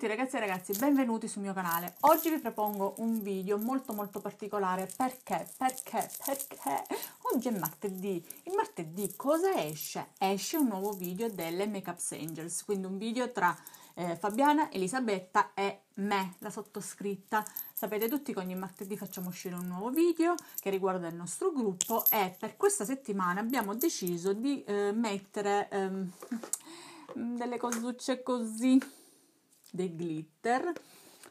tutti ragazzi e ragazzi, benvenuti sul mio canale. Oggi vi propongo un video molto molto particolare perché, perché, perché oggi è martedì. Il martedì cosa esce? Esce un nuovo video delle Makeups Angels, quindi un video tra eh, Fabiana, Elisabetta e me, la sottoscritta. Sapete tutti che ogni martedì facciamo uscire un nuovo video che riguarda il nostro gruppo e per questa settimana abbiamo deciso di eh, mettere... Ehm, delle cosucce così dei glitter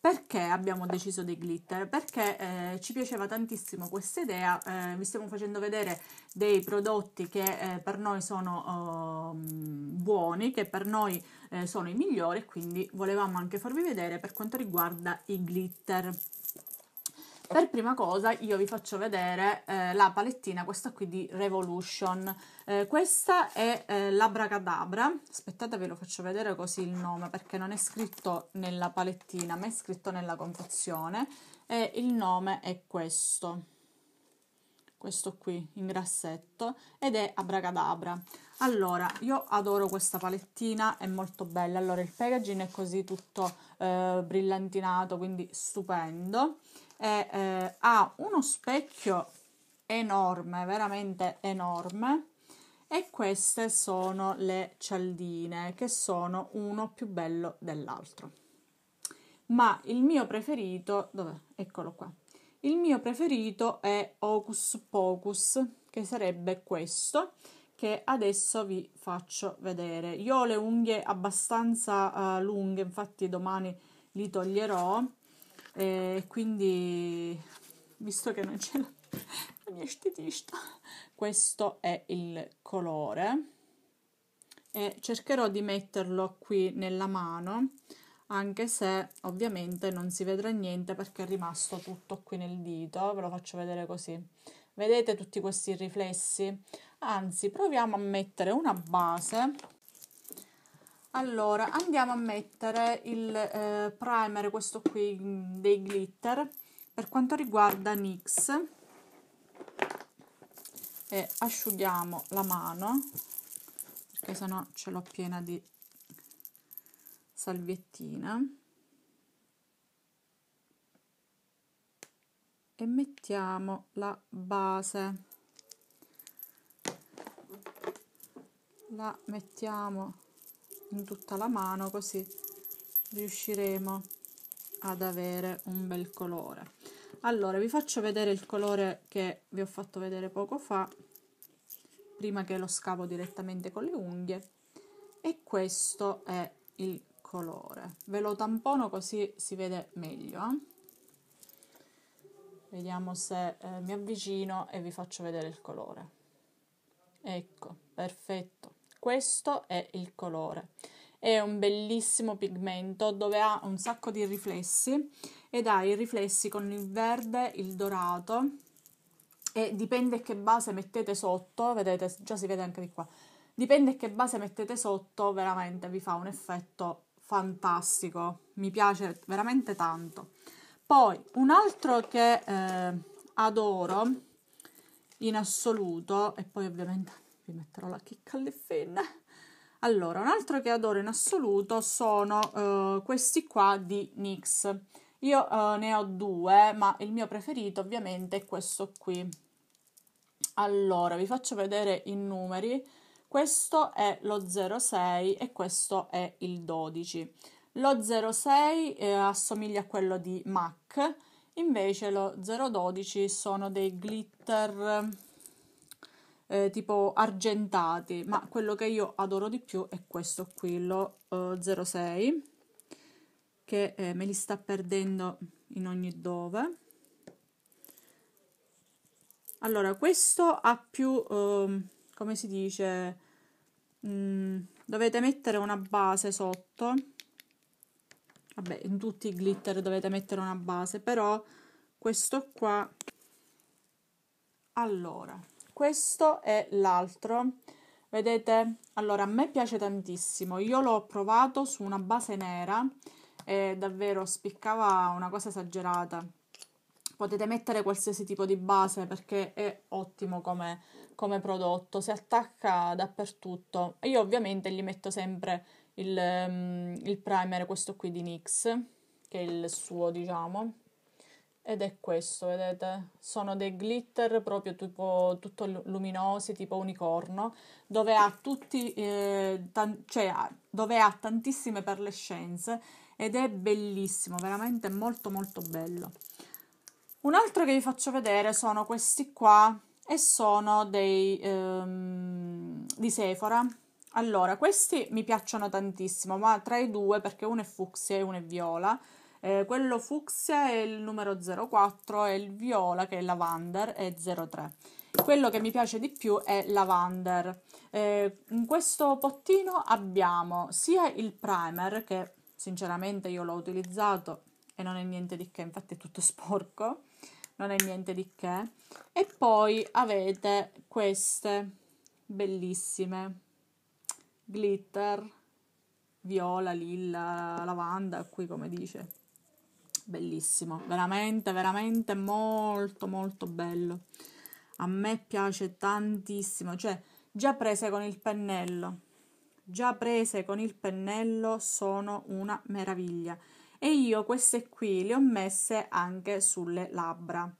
perché abbiamo deciso dei glitter? Perché eh, ci piaceva tantissimo questa idea, eh, vi stiamo facendo vedere dei prodotti che eh, per noi sono oh, buoni, che per noi eh, sono i migliori, quindi volevamo anche farvi vedere per quanto riguarda i glitter. Per prima cosa io vi faccio vedere eh, la palettina, questa qui di Revolution. Eh, questa è eh, l'Abracadabra, aspettate ve lo faccio vedere così il nome perché non è scritto nella palettina ma è scritto nella confezione e il nome è questo, questo qui in grassetto ed è Abracadabra. Allora, io adoro questa palettina, è molto bella. Allora, il packaging è così tutto eh, brillantinato, quindi stupendo e eh, ha uno specchio enorme, veramente enorme e queste sono le cialdine che sono uno più bello dell'altro. Ma il mio preferito, dov'è? Eccolo qua. Il mio preferito è Hocus Pocus, che sarebbe questo che adesso vi faccio vedere. Io ho le unghie abbastanza uh, lunghe, infatti domani li toglierò e quindi visto che non c'è la, la mia estetista questo è il colore e cercherò di metterlo qui nella mano anche se ovviamente non si vedrà niente perché è rimasto tutto qui nel dito ve lo faccio vedere così vedete tutti questi riflessi anzi proviamo a mettere una base allora, andiamo a mettere il eh, primer, questo qui, mm, dei glitter, per quanto riguarda NYX. E asciughiamo la mano, perché sennò ce l'ho piena di salviettina. E mettiamo la base. La mettiamo in tutta la mano così riusciremo ad avere un bel colore allora vi faccio vedere il colore che vi ho fatto vedere poco fa prima che lo scavo direttamente con le unghie e questo è il colore ve lo tampono così si vede meglio eh? vediamo se eh, mi avvicino e vi faccio vedere il colore ecco perfetto questo è il colore. È un bellissimo pigmento dove ha un sacco di riflessi ed ha i riflessi con il verde, il dorato e dipende che base mettete sotto, vedete, già si vede anche di qua. Dipende che base mettete sotto, veramente vi fa un effetto fantastico. Mi piace veramente tanto. Poi un altro che eh, adoro in assoluto, e poi ovviamente vi metterò la chicca alle fenne. Allora, un altro che adoro in assoluto sono uh, questi qua di NYX. Io uh, ne ho due, ma il mio preferito ovviamente è questo qui. Allora, vi faccio vedere i numeri. Questo è lo 06 e questo è il 12. Lo 06 eh, assomiglia a quello di MAC, invece lo 012 sono dei glitter eh, tipo argentati, ma quello che io adoro di più è questo qui, lo uh, eh, 06, che eh, me li sta perdendo in ogni dove. Allora, questo ha più, um, come si dice, mm, dovete mettere una base sotto. Vabbè, in tutti i glitter dovete mettere una base, però questo qua... Allora, questo è l'altro vedete allora a me piace tantissimo io l'ho provato su una base nera e davvero spiccava una cosa esagerata potete mettere qualsiasi tipo di base perché è ottimo come, come prodotto si attacca dappertutto io ovviamente gli metto sempre il, mm, il primer questo qui di NYX che è il suo diciamo ed è questo, vedete? Sono dei glitter proprio tipo tutto luminosi, tipo unicorno, dove ha, tutti, eh, tan- cioè, dove ha tantissime perlescenze ed è bellissimo, veramente molto molto bello. Un altro che vi faccio vedere sono questi qua e sono dei ehm, di Sephora. Allora, questi mi piacciono tantissimo, ma tra i due perché uno è fucsia e uno è viola eh, quello fucsia è il numero 04 e il viola che è lavander è 03. Quello che mi piace di più è lavander. Eh, in questo pottino abbiamo sia il primer che sinceramente io l'ho utilizzato e non è niente di che, infatti è tutto sporco, non è niente di che. E poi avete queste bellissime glitter viola, lilla, lavanda, qui come dice bellissimo, veramente, veramente molto, molto bello. A me piace tantissimo, cioè già prese con il pennello, già prese con il pennello sono una meraviglia. E io queste qui le ho messe anche sulle labbra,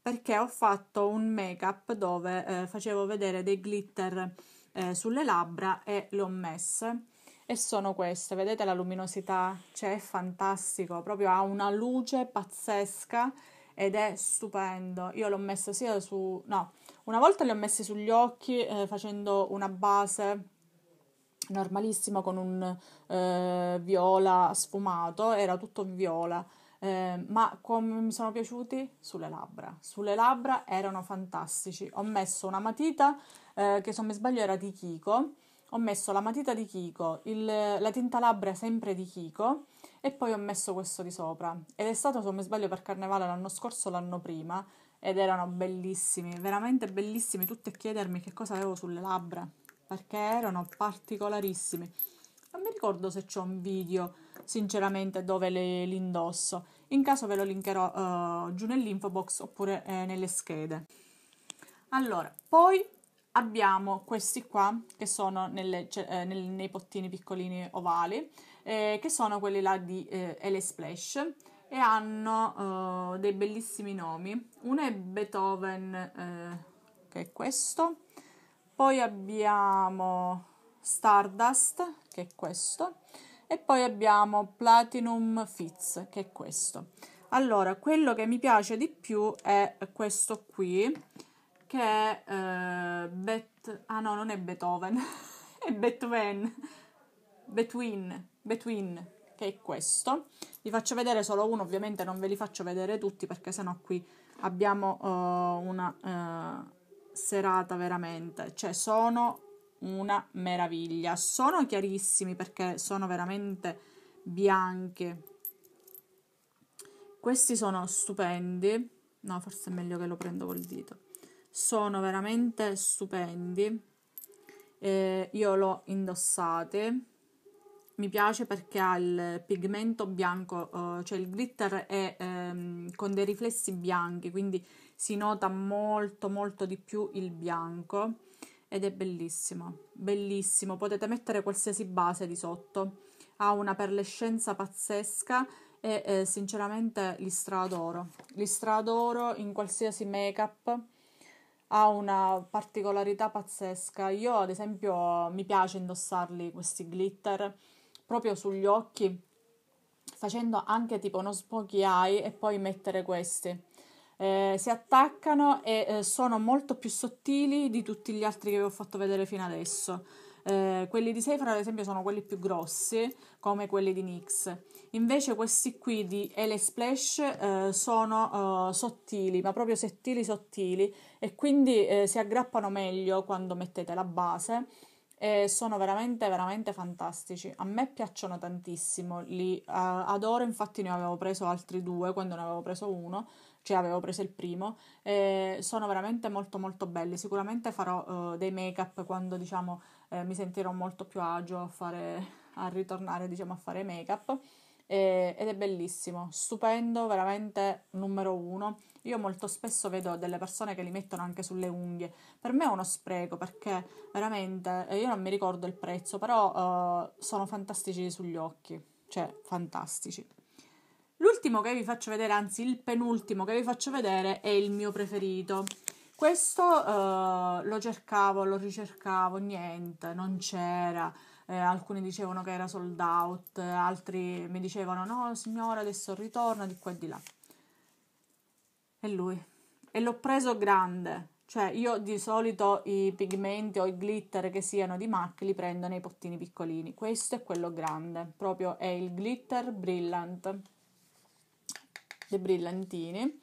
perché ho fatto un make-up dove eh, facevo vedere dei glitter eh, sulle labbra e le ho messe e sono queste, vedete la luminosità, c'è, cioè, è fantastico, proprio ha una luce pazzesca ed è stupendo. Io l'ho messo sia su... no, una volta li ho messi sugli occhi eh, facendo una base normalissima con un eh, viola sfumato, era tutto viola. Eh, ma come mi sono piaciuti? Sulle labbra. Sulle labbra erano fantastici. Ho messo una matita eh, che se non mi sbaglio era di Kiko ho messo la matita di Kiko, il, la labbra sempre di Kiko e poi ho messo questo di sopra. Ed è stato, se non mi sbaglio, per carnevale l'anno scorso, l'anno prima, ed erano bellissimi, veramente bellissimi, tutti a chiedermi che cosa avevo sulle labbra, perché erano particolarissimi. Non mi ricordo se c'è un video, sinceramente, dove le, li indosso. In caso ve lo linkerò uh, giù nell'info box oppure eh, nelle schede. Allora, poi abbiamo questi qua che sono nelle, eh, nei pottini piccolini ovali, eh, che sono quelli là di eh, Ele Splash e hanno eh, dei bellissimi nomi. Uno è Beethoven, eh, che è questo, poi abbiamo Stardust, che è questo, e poi abbiamo Platinum Fitz, che è questo. Allora, quello che mi piace di più è questo qui, che è eh, Ah no, non è Beethoven, è Betwen. Between, Between, che è questo. Vi faccio vedere solo uno, ovviamente non ve li faccio vedere tutti perché sennò qui abbiamo uh, una uh, serata veramente. Cioè sono una meraviglia. Sono chiarissimi perché sono veramente bianchi. Questi sono stupendi. No, forse è meglio che lo prendo col dito sono veramente stupendi eh, io l'ho indossate mi piace perché ha il pigmento bianco eh, cioè il glitter è ehm, con dei riflessi bianchi quindi si nota molto molto di più il bianco ed è bellissimo bellissimo potete mettere qualsiasi base di sotto ha una perlescenza pazzesca e eh, sinceramente li straadoro li straadoro in qualsiasi make up ha una particolarità pazzesca. Io, ad esempio, mi piace indossarli questi glitter proprio sugli occhi, facendo anche tipo uno smokey eye e poi mettere questi. Eh, si attaccano e eh, sono molto più sottili di tutti gli altri che vi ho fatto vedere fino adesso. Eh, quelli di Seifra, ad esempio, sono quelli più grossi, come quelli di NYX. Invece questi qui di Ele Splash eh, sono eh, sottili, ma proprio sottili sottili, e quindi eh, si aggrappano meglio quando mettete la base. E sono veramente, veramente fantastici. A me piacciono tantissimo, li eh, adoro. Infatti, ne avevo preso altri due quando ne avevo preso uno cioè avevo preso il primo, eh, sono veramente molto molto belli, sicuramente farò eh, dei make up quando diciamo eh, mi sentirò molto più agio a, fare, a ritornare diciamo a fare make up ed è bellissimo, stupendo, veramente numero uno. Io molto spesso vedo delle persone che li mettono anche sulle unghie. Per me è uno spreco perché veramente eh, io non mi ricordo il prezzo, però uh, sono fantastici sugli occhi, cioè fantastici. L'ultimo che vi faccio vedere, anzi il penultimo che vi faccio vedere è il mio preferito. Questo eh, lo cercavo, lo ricercavo, niente, non c'era. Eh, alcuni dicevano che era sold out, altri mi dicevano no signora adesso ritorna di qua e di là. E lui. E l'ho preso grande, cioè io di solito i pigmenti o i glitter che siano di MAC li prendo nei pottini piccolini, questo è quello grande, proprio è il glitter brillant le brillantine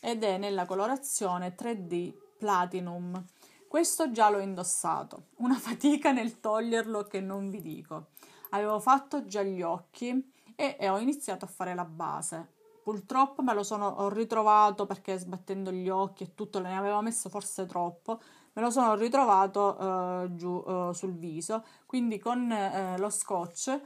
ed è nella colorazione 3D Platinum. Questo già l'ho indossato, una fatica nel toglierlo che non vi dico. Avevo fatto già gli occhi e, e ho iniziato a fare la base. Purtroppo me lo sono ritrovato perché sbattendo gli occhi e tutto ne avevo messo forse troppo, me lo sono ritrovato eh, giù eh, sul viso, quindi con eh, lo scotch eh,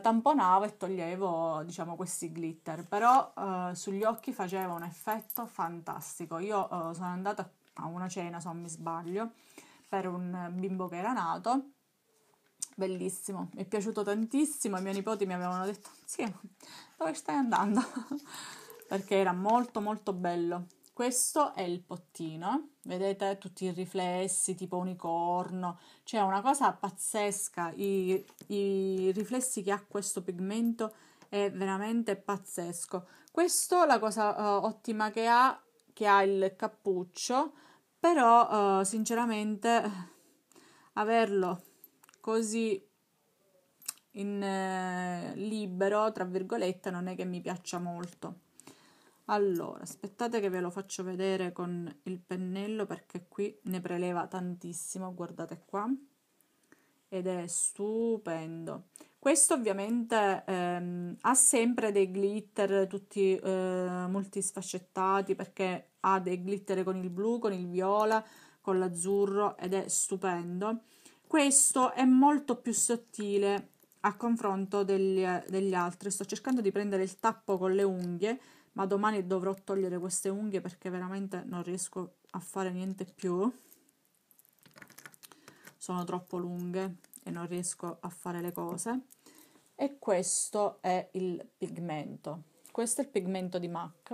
tamponavo e toglievo diciamo questi glitter, però eh, sugli occhi faceva un effetto fantastico. Io eh, sono andata a una cena, se non mi sbaglio, per un bimbo che era nato bellissimo, mi è piaciuto tantissimo, i miei nipoti mi avevano detto, sì, dove stai andando? Perché era molto molto bello. Questo è il pottino, vedete tutti i riflessi tipo unicorno, cioè una cosa pazzesca, I, i riflessi che ha questo pigmento è veramente pazzesco. Questo la cosa uh, ottima che ha, che ha il cappuccio, però uh, sinceramente eh, averlo così in eh, libero, tra virgolette, non è che mi piaccia molto. Allora, aspettate che ve lo faccio vedere con il pennello perché qui ne preleva tantissimo, guardate qua. Ed è stupendo. Questo ovviamente ehm, ha sempre dei glitter tutti eh, multisfaccettati perché ha dei glitter con il blu, con il viola, con l'azzurro ed è stupendo. Questo è molto più sottile a confronto degli, degli altri. Sto cercando di prendere il tappo con le unghie ma domani dovrò togliere queste unghie perché veramente non riesco a fare niente più sono troppo lunghe e non riesco a fare le cose e questo è il pigmento questo è il pigmento di MAC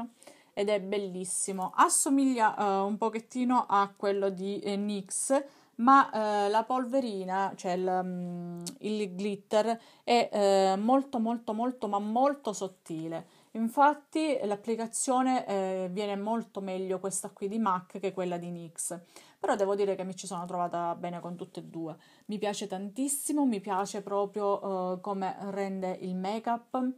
ed è bellissimo assomiglia uh, un pochettino a quello di eh, NYX ma eh, la polverina, cioè il, mm, il glitter, è eh, molto molto molto ma molto sottile Infatti l'applicazione eh, viene molto meglio questa qui di Mac che quella di Nix, però devo dire che mi ci sono trovata bene con tutte e due. Mi piace tantissimo, mi piace proprio eh, come rende il make-up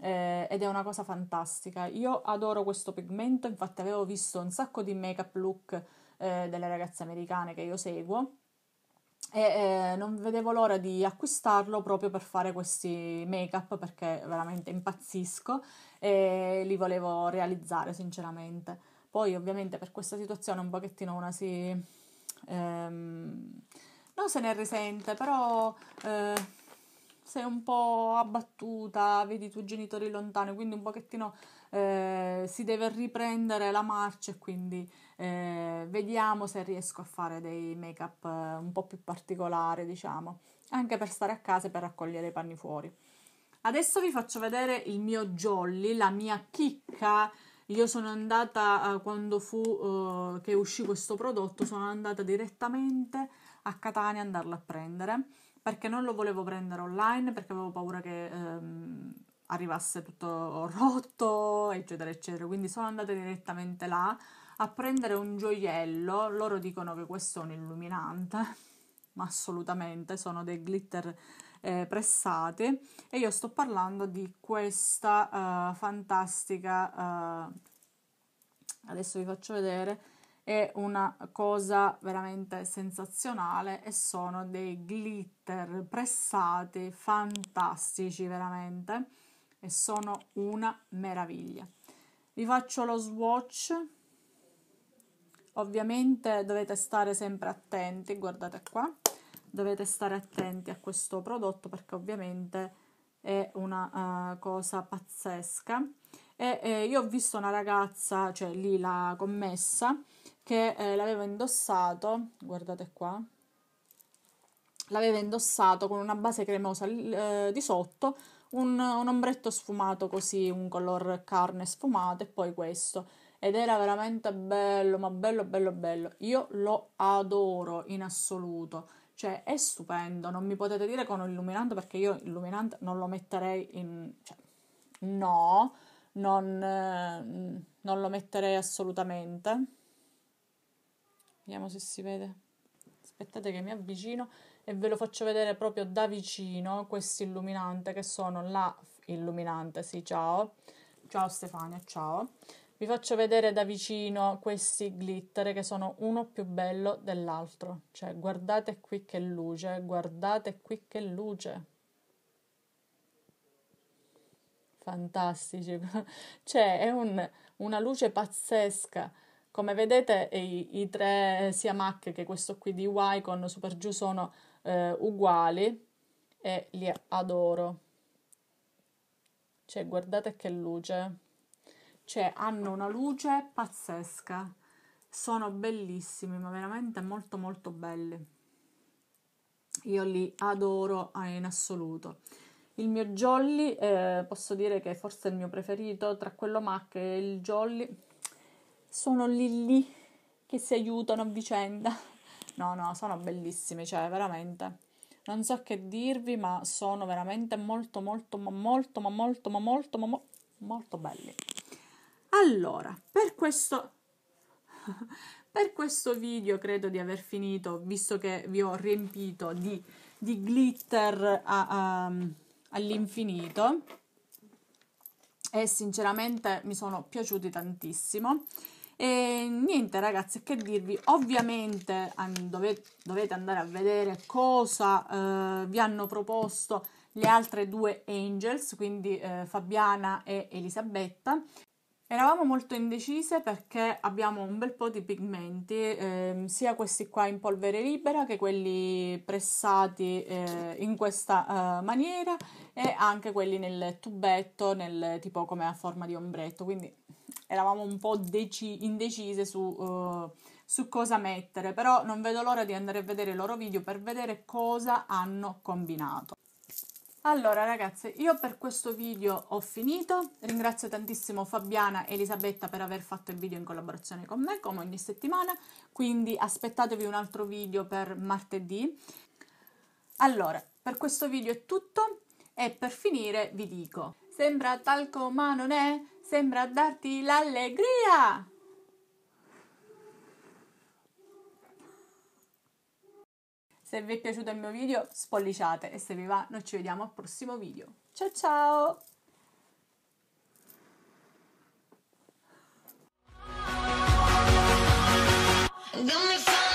eh, ed è una cosa fantastica. Io adoro questo pigmento, infatti avevo visto un sacco di make-up look eh, delle ragazze americane che io seguo e eh, non vedevo l'ora di acquistarlo proprio per fare questi make up perché veramente impazzisco e li volevo realizzare sinceramente. Poi ovviamente per questa situazione un pochettino una si... Ehm, non se ne risente, però eh, sei un po' abbattuta, vedi i tuoi genitori lontani, quindi un pochettino eh, si deve riprendere la marcia e quindi eh, vediamo se riesco a fare dei make up eh, un po' più particolari, diciamo, anche per stare a casa e per raccogliere i panni fuori. Adesso vi faccio vedere il mio jolly, la mia chicca. Io sono andata eh, quando fu eh, che uscì questo prodotto, sono andata direttamente a Catania a andarla a prendere perché non lo volevo prendere online perché avevo paura che ehm, arrivasse tutto rotto, eccetera, eccetera. Quindi sono andata direttamente là a prendere un gioiello. Loro dicono che questo è un illuminante, ma assolutamente sono dei glitter eh, pressati. E io sto parlando di questa uh, fantastica. Uh, adesso vi faccio vedere. È una cosa veramente sensazionale e sono dei glitter pressati fantastici veramente e sono una meraviglia. Vi faccio lo swatch Ovviamente dovete stare sempre attenti, guardate qua, dovete stare attenti a questo prodotto perché ovviamente è una uh, cosa pazzesca. E, eh, io ho visto una ragazza, cioè lì la commessa, che eh, l'aveva indossato, guardate qua, l'aveva indossato con una base cremosa eh, di sotto, un, un ombretto sfumato così, un color carne sfumato e poi questo ed era veramente bello, ma bello, bello, bello. Io lo adoro in assoluto, cioè è stupendo. Non mi potete dire con illuminante perché io illuminante non lo metterei in... Cioè, no, non, eh, non lo metterei assolutamente. Vediamo se si vede. Aspettate che mi avvicino e ve lo faccio vedere proprio da vicino questi illuminanti che sono la illuminante, sì, ciao. Ciao Stefania, ciao vi faccio vedere da vicino questi glitter che sono uno più bello dell'altro. Cioè, guardate qui che luce, guardate qui che luce. Fantastici. cioè, è un, una luce pazzesca. Come vedete, i, i, tre sia MAC che questo qui di Y con Super Giù sono eh, uguali e li adoro. Cioè, guardate che luce cioè hanno una luce pazzesca, sono bellissimi, ma veramente molto molto belli. Io li adoro eh, in assoluto. Il mio Jolly, eh, posso dire che forse è il mio preferito, tra quello Mac e il Jolly, sono lì lì che si aiutano a vicenda. No, no, sono bellissimi, cioè veramente. Non so che dirvi, ma sono veramente molto, molto, ma molto, ma molto, ma molto, ma mo- molto belli. Allora, per questo, per questo video credo di aver finito, visto che vi ho riempito di, di glitter a, a, all'infinito e sinceramente mi sono piaciuti tantissimo. E niente ragazzi, che dirvi, ovviamente dove, dovete andare a vedere cosa eh, vi hanno proposto le altre due Angels, quindi eh, Fabiana e Elisabetta. Eravamo molto indecise perché abbiamo un bel po' di pigmenti, ehm, sia questi qua in polvere libera che quelli pressati eh, in questa eh, maniera e anche quelli nel tubetto, nel, tipo come a forma di ombretto, quindi eravamo un po' deci- indecise su, uh, su cosa mettere, però non vedo l'ora di andare a vedere i loro video per vedere cosa hanno combinato. Allora ragazze, io per questo video ho finito, ringrazio tantissimo Fabiana e Elisabetta per aver fatto il video in collaborazione con me, come ogni settimana, quindi aspettatevi un altro video per martedì. Allora, per questo video è tutto e per finire vi dico, sembra talco ma non è, sembra darti l'allegria! Se vi è piaciuto il mio video spolliciate e se vi va noi ci vediamo al prossimo video. Ciao ciao! Don't make fun.